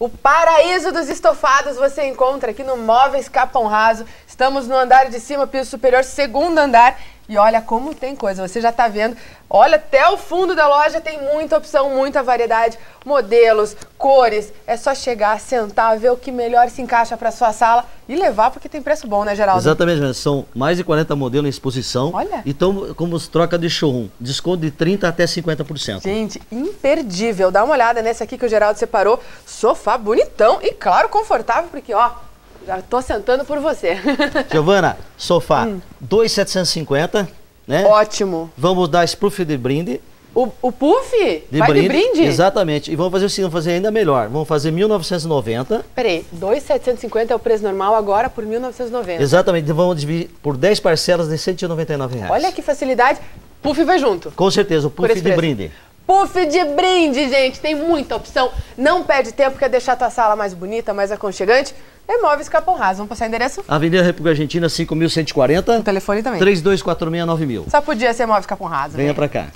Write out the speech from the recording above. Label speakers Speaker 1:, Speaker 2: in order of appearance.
Speaker 1: O paraíso dos estofados você encontra aqui no Móveis Capão Raso. Estamos no andar de cima, piso superior, segundo andar. E olha como tem coisa, você já está vendo. Olha, até o fundo da loja tem muita opção, muita variedade, modelos, cores. É só chegar, sentar, ver o que melhor se encaixa para sua sala e levar, porque tem preço bom, né, Geraldo?
Speaker 2: Exatamente, são mais de 40 modelos em exposição. Olha. Então, como troca de showroom, desconto de 30% até 50%.
Speaker 1: Gente, imperdível. Dá uma olhada nesse aqui que o Geraldo separou. Sofá bonitão e, claro, confortável, porque, ó, já tô sentando por você.
Speaker 2: Giovana, sofá hum. 2,750, né? Ótimo. Vamos dar esse puff de brinde. O,
Speaker 1: o puff? De Vai brinde, de brinde?
Speaker 2: Exatamente. E vamos fazer o seguinte, vamos fazer ainda melhor. Vamos fazer 1990.
Speaker 1: Peraí, 2,750 é o preço normal agora por 1990.
Speaker 2: Exatamente. Então vamos dividir por 10 parcelas de 199 reais.
Speaker 1: Olha que facilidade. Puff vai junto. Com
Speaker 2: certeza, o puff de preço. brinde
Speaker 1: puff de brinde, gente. Tem muita opção. Não perde tempo, quer deixar a tua sala mais bonita, mais aconchegante? É Móveis Capão Raso. Vamos passar o endereço?
Speaker 2: Avenida República Argentina, 5.140. O telefone também. 32469000.
Speaker 1: Só podia ser Móveis Capão Raso.
Speaker 2: Venha né? pra cá.